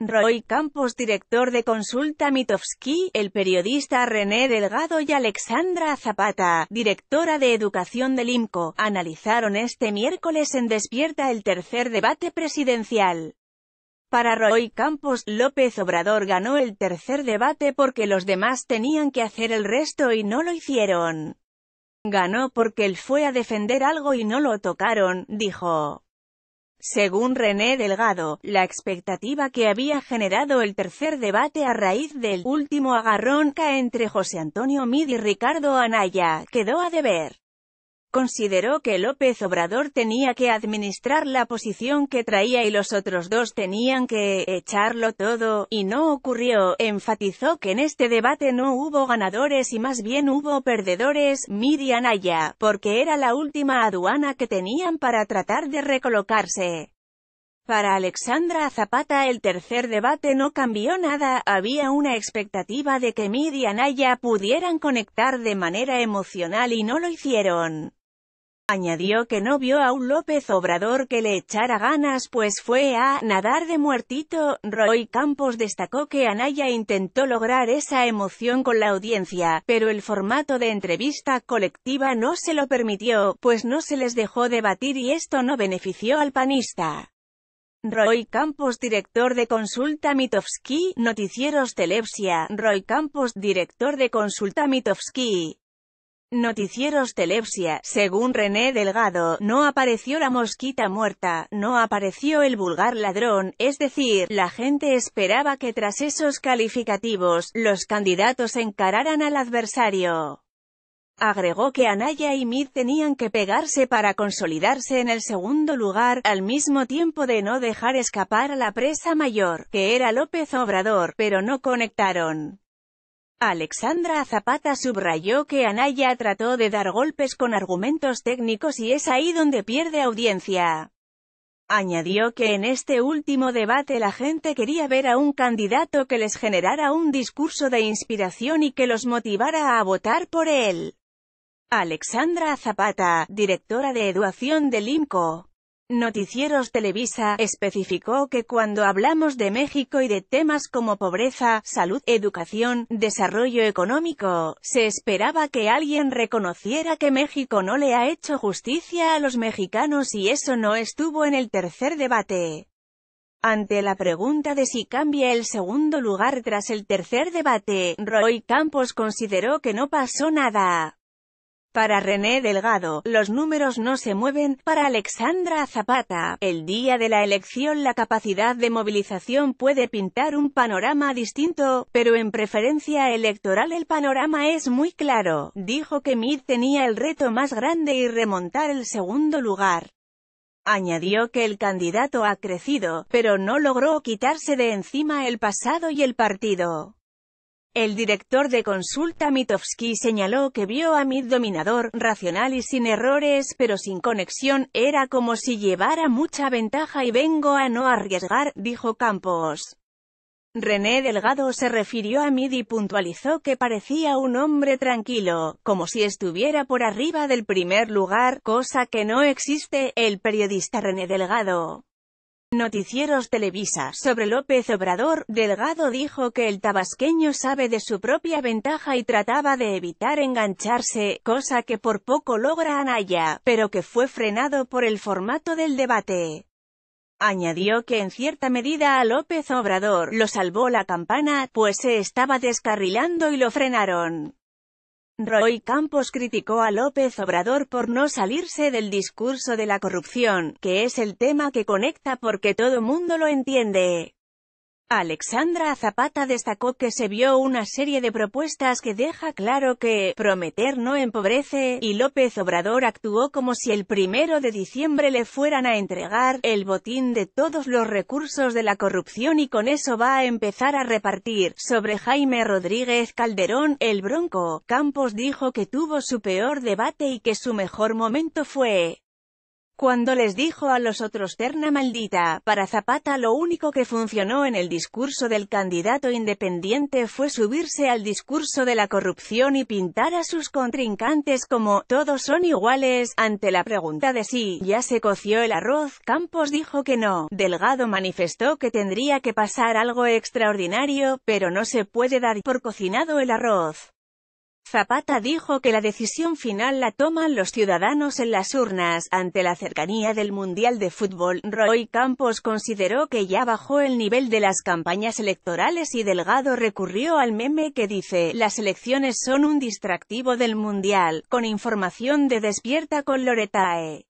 Roy Campos director de consulta Mitofsky, el periodista René Delgado y Alexandra Zapata, directora de educación del IMCO, analizaron este miércoles en Despierta el tercer debate presidencial. Para Roy Campos, López Obrador ganó el tercer debate porque los demás tenían que hacer el resto y no lo hicieron. Ganó porque él fue a defender algo y no lo tocaron, dijo. Según René Delgado, la expectativa que había generado el tercer debate a raíz del último agarrón entre José Antonio Mid y Ricardo Anaya quedó a deber. Consideró que López Obrador tenía que administrar la posición que traía y los otros dos tenían que echarlo todo, y no ocurrió. Enfatizó que en este debate no hubo ganadores y más bien hubo perdedores, Miriam Aya, porque era la última aduana que tenían para tratar de recolocarse. Para Alexandra Zapata el tercer debate no cambió nada, había una expectativa de que Miriam pudieran conectar de manera emocional y no lo hicieron. Añadió que no vio a un López Obrador que le echara ganas pues fue a nadar de muertito. Roy Campos destacó que Anaya intentó lograr esa emoción con la audiencia, pero el formato de entrevista colectiva no se lo permitió, pues no se les dejó debatir y esto no benefició al panista. Roy Campos Director de Consulta Mitofsky, Noticieros Telepsia, Roy Campos Director de Consulta Mitofsky. Noticieros Telepsia, según René Delgado, no apareció la mosquita muerta, no apareció el vulgar ladrón, es decir, la gente esperaba que tras esos calificativos, los candidatos encararan al adversario. Agregó que Anaya y Mid tenían que pegarse para consolidarse en el segundo lugar, al mismo tiempo de no dejar escapar a la presa mayor, que era López Obrador, pero no conectaron. Alexandra Zapata subrayó que Anaya trató de dar golpes con argumentos técnicos y es ahí donde pierde audiencia. Añadió que en este último debate la gente quería ver a un candidato que les generara un discurso de inspiración y que los motivara a votar por él. Alexandra Zapata, directora de educación del IMCO. Noticieros Televisa especificó que cuando hablamos de México y de temas como pobreza, salud, educación, desarrollo económico, se esperaba que alguien reconociera que México no le ha hecho justicia a los mexicanos y eso no estuvo en el tercer debate. Ante la pregunta de si cambia el segundo lugar tras el tercer debate, Roy Campos consideró que no pasó nada. Para René Delgado, los números no se mueven. Para Alexandra Zapata, el día de la elección la capacidad de movilización puede pintar un panorama distinto, pero en preferencia electoral el panorama es muy claro. Dijo que Mid tenía el reto más grande y remontar el segundo lugar. Añadió que el candidato ha crecido, pero no logró quitarse de encima el pasado y el partido. El director de consulta Mitovsky señaló que vio a Mid dominador, racional y sin errores pero sin conexión, era como si llevara mucha ventaja y vengo a no arriesgar, dijo Campos. René Delgado se refirió a Mid y puntualizó que parecía un hombre tranquilo, como si estuviera por arriba del primer lugar, cosa que no existe, el periodista René Delgado. Noticieros Televisa sobre López Obrador, Delgado dijo que el tabasqueño sabe de su propia ventaja y trataba de evitar engancharse, cosa que por poco logra Anaya, pero que fue frenado por el formato del debate. Añadió que en cierta medida a López Obrador lo salvó la campana, pues se estaba descarrilando y lo frenaron. Roy Campos criticó a López Obrador por no salirse del discurso de la corrupción, que es el tema que conecta porque todo mundo lo entiende. Alexandra Zapata destacó que se vio una serie de propuestas que deja claro que prometer no empobrece, y López Obrador actuó como si el primero de diciembre le fueran a entregar el botín de todos los recursos de la corrupción y con eso va a empezar a repartir. Sobre Jaime Rodríguez Calderón, el bronco, Campos dijo que tuvo su peor debate y que su mejor momento fue cuando les dijo a los otros terna maldita, para Zapata lo único que funcionó en el discurso del candidato independiente fue subirse al discurso de la corrupción y pintar a sus contrincantes como «todos son iguales». Ante la pregunta de si ya se coció el arroz, Campos dijo que no. Delgado manifestó que tendría que pasar algo extraordinario, pero no se puede dar por cocinado el arroz. Zapata dijo que la decisión final la toman los ciudadanos en las urnas. Ante la cercanía del Mundial de Fútbol, Roy Campos consideró que ya bajó el nivel de las campañas electorales y Delgado recurrió al meme que dice, las elecciones son un distractivo del Mundial, con información de Despierta con Loretae.